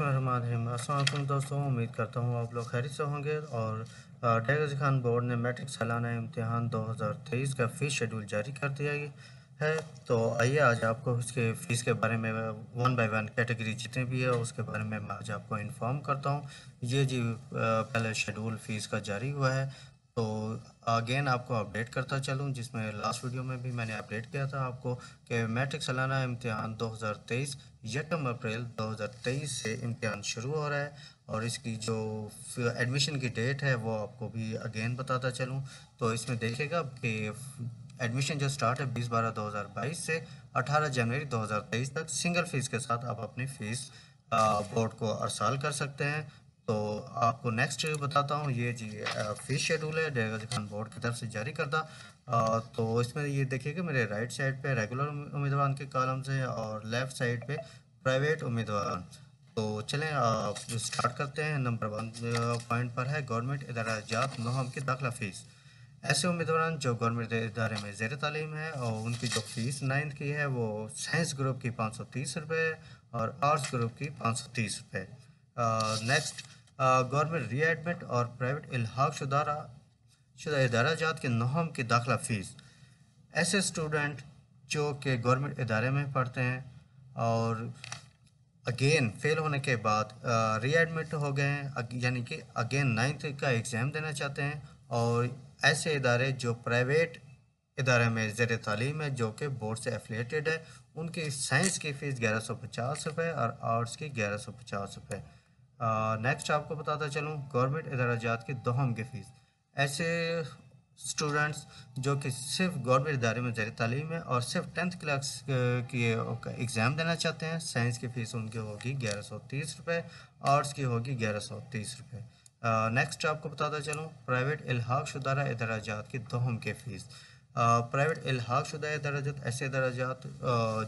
अस्सलाम दोस्तों उम्मीद करता हूँ आप लोग खैर से होंगे और डेगज खान बोर्ड ने मैट्रिक सालाना इम्तहान 2023 का फ़ीस शेड्यूल जारी कर दिया है तो आइए आज आपको उसके फ़ीस के बारे में वन बाय वन कैटेगरी जितने भी है उसके बारे में मैं आज आपको इन्फॉर्म करता हूँ ये जी पहले शेड्यूल फ़ीस का जारी हुआ है तो अगेन आपको अपडेट करता चलूँ जिसमें लास्ट वीडियो में भी मैंने अपडेट किया था आपको कि मैट्रिक सालाना इम्तहान 2023 यकम अप्रैल 2023 से इम्तहान शुरू हो रहा है और इसकी जो एडमिशन की डेट है वो आपको भी अगेन बताता चलूँ तो इसमें देखिएगा कि एडमिशन जो स्टार्ट है बीस बारह दो हज़ार बाईस से अठारह जनवरी दो हज़ार तेईस तक सिंगल फीस के साथ आप अपनी फ़ीस बोर्ड को अरसाल कर सकते हैं तो आपको नेक्स्ट बताता हूँ ये जी फीस शेड्यूल है डेगा खान बोर्ड की तरफ से जारी करता आ, तो इसमें ये देखिएगा मेरे राइट साइड पे रेगुलर उम्मीदवार के कॉलम्स हैं और लेफ्ट साइड पे प्राइवेट उम्मीदवार तो चलें स्टार्ट करते हैं नंबर वन पॉइंट पर है गवर्नमेंट इदारा जात मुहम की दाखिला फ़ीस ऐसे उम्मीदवार जो गवर्नमेंट इदारे में जेर तालीम है और उनकी जो फीस नाइन्थ की है वो साइंस ग्रुप की पाँच सौ तीस रुपये और आर्ट्स ग्रुप की पाँच सौ तीस रुपये नेक्स्ट गवर्नमेंट रीएडमिट और प्राइवेट इलाहाक शुदारा शुदा इदारा जात के नहम की दाखिला फ़ीस ऐसे स्टूडेंट जो कि गवर्नमेंट इदारे में पढ़ते हैं और अगेन फेल होने के बाद रीएडमिट हो गए हैं यानी कि अगेन नाइन्थ का एग्ज़ाम देना चाहते हैं और ऐसे इदारे जो प्राइवेट इदारे में ज़र तालीम है जो कि बोर्ड से एफिलेटेड है उनकी साइंस की फ़ीस ग्यारह सौ पचास रुपये और आर्ट्स की ग्यारह सौ पचास रुपये नेक्स्ट आपको बताता चलूँ गवर्नमेंट इदाराजात के दोहम की फ़ीस ऐसे स्टूडेंट्स जो कि सिर्फ गवर्नमेंट इदारे में ज़र तलीम है और सिर्फ टेंथ क्लास की एग्ज़ाम देना चाहते हैं साइंस की फ़ीस उनकी होगी ग्यारह सौ तीस रुपये आर्ट्स की होगी ग्यारह सौ तीस रुपये नेक्स्ट आपको बताता चलूँ प्राइवेट इलाहाक शुदारा इदाराजात की दोहम की फ़ीस प्राइवेट इलाहाक शुदा दर्जा ऐसे दर्जात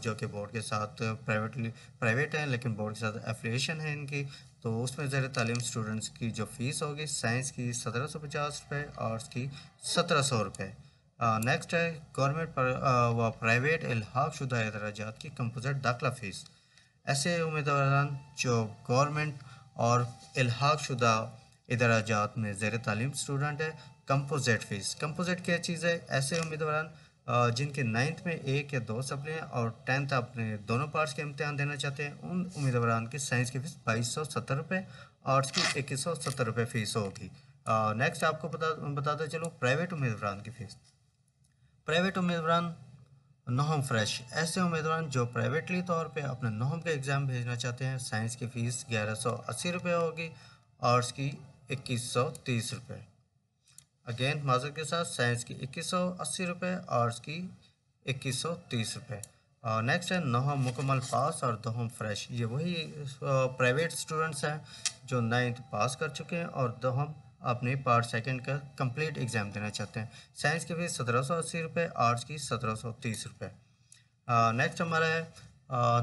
जो कि बोर्ड के साथ प्राइवेटली प्राइवेट हैं लेकिन बोर्ड के साथ एफिलेशन है इनकी तो उसमें ज़र तलीम स्टूडेंट्स की जो फ़ीस होगी साइंस की सत्रह सौ पचास रुपये आर्ट्स की सत्रह सौ रुपये नेक्स्ट है गवर्नमेंट व प्राइवेट इलाहाक शुदा दराजात की कंपोजिट दाखिला फ़ीस ऐसे उम्मीदवार जो गवर्नमेंट और इलाहाक शुदा इदराजात में ज़ैर तालीम स्टूडेंट है कंपोजिट फीस कंपोजिट क्या चीज़ है ऐसे उम्मीदवार जिनके नाइन्थ में एक या दो सपने हैं और टेंथ अपने दोनों पार्ट्स के इम्तहान देना चाहते हैं उन उम्मीदवार की साइंस की फ़ीस बाईस सौ सत्तर रुपये आर्ट्स की इक्कीस सौ सत्तर रुपये फ़ीस होगी नेक्स्ट आपको बता बताते चलो प्राइवेट उम्मीदवार की फ़ीस प्राइवेट उम्मीदवार नहम हम्म फ्रेश ऐसे उम्मीदवार जो प्राइवेटली तौर पर अपने नहम के एग्ज़ाम भेजना चाहते हैं साइंस की फ़ीस ग्यारह सौ अस्सी रुपये होगी आर्ट्स की इक्कीस सौ तीस रुपये अगेन माजर के साथ साइंस की इक्कीस सौ अस्सी रुपये आर्ट्स की इक्कीस सौ तीस रुपये और नेक्स्ट है नौम मुकम्मल पास और दोहम फ्रेश ये वही प्राइवेट स्टूडेंट्स हैं जो नाइन्थ पास कर चुके हैं और दोहम अपने पार्ट सेकंड का कंप्लीट एग्ज़ाम देना चाहते हैं साइंस के भी सत्रह सौ अस्सी रुपये आर्ट्स की सत्रह सौ तीस रुपये नेक्स्ट हमारा है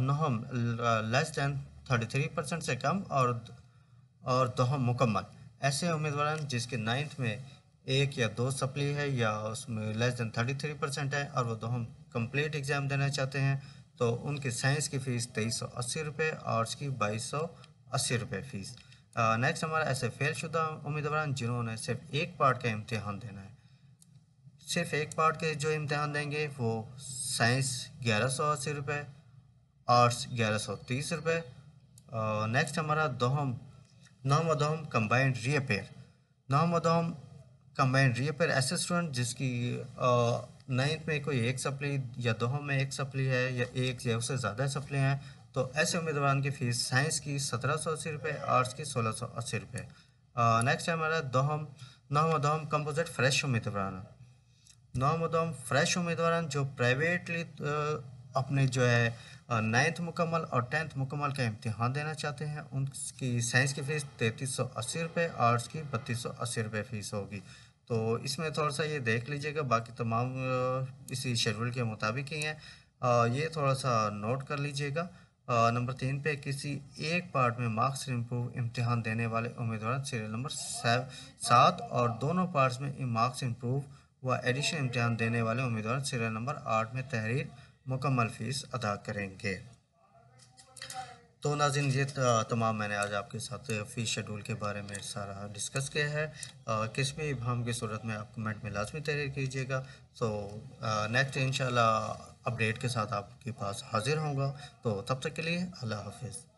नहम less than thirty three percent से कम और और दोहम मुकम्मल ऐसे उम्मीदवार जिसके नाइन्थ में एक या दो सप्ली है या उसमें less than thirty three percent है और वो तो हम कंप्लीट एग्ज़ाम देना चाहते हैं तो उनकी साइंस की फ़ीस तेईस सौ अस्सी रुपये आर्ट्स की बाईस सौ अस्सी रुपये फ़ीस नेक्स्ट हमारा ऐसे फेलशुदा उम्मीदवार जिन्होंने सिर्फ एक पार्ट का इम्तहान देना है सिर्फ एक पार्ट के जो इम्तहान देंगे वो साइंस ग्यारह सौ अस्सी रुपये आर्ट्स ग्यारह सौ तीस रुपये नेक्स्ट हमारा दोहम नॉम दोहम कम्बाइंड रीअपेयर नाम दोहम कंबाइंड रही है पर ऐसे स्टूडेंट जिसकी नाइन्थ में कोई एक सप्ली या दो में एक सप्ली है या एक या उससे ज़्यादा सप्ली हैं तो ऐसे उम्मीदवार की फ़ीस साइंस की सत्रह सौ अस्सी रुपये आर्ट्स की सोलह सौ अस्सी रुपये नेक्स्ट है हमारा दोहम नौम दोहम कंपोजिट फ्रेश उम्मीदवार नौम दोहम फ्रेश उम्मीदवार जो प्राइवेटली अपने जो है नाइन्थ मुकम्मल और टेंथ मुकम्मल का इम्तहान देना चाहते हैं उनकी साइंस की फ़ीस तैंतीस सौ अस्सी रुपये आर्ट्स की बत्तीस सौ अस्सी रुपये फ़ीस होगी तो इसमें थोड़ा सा ये देख लीजिएगा बाकी तमाम इसी शेड्यूल के मुताबिक ही हैं ये थोड़ा सा नोट कर लीजिएगा नंबर तीन पे किसी एक पार्ट में मार्क्स इम्प्रूव इम्तहान देने वाले उम्मीदवार सीरियल नंबर सात और दोनों पार्ट्स में मार्क्स इम्प्रूव व एडिशन इम्तहान देने वाले उम्मीदवार सीरियल नंबर आठ में तहरीर मुकम्मल फ़ीस अदा करेंगे तो नाजिन ये तमाम मैंने आज आपके साथ फ़ीस शेड्यूल के बारे में सारा डिस्कस किया है किस भी इबाम की सूरत में आप कमेंट में लाजमी तहरीर कीजिएगा तो नेक्स्ट इन अपडेट के साथ आपके पास हाजिर होंगे तो तब तक के लिए अल्लाह हाफिज़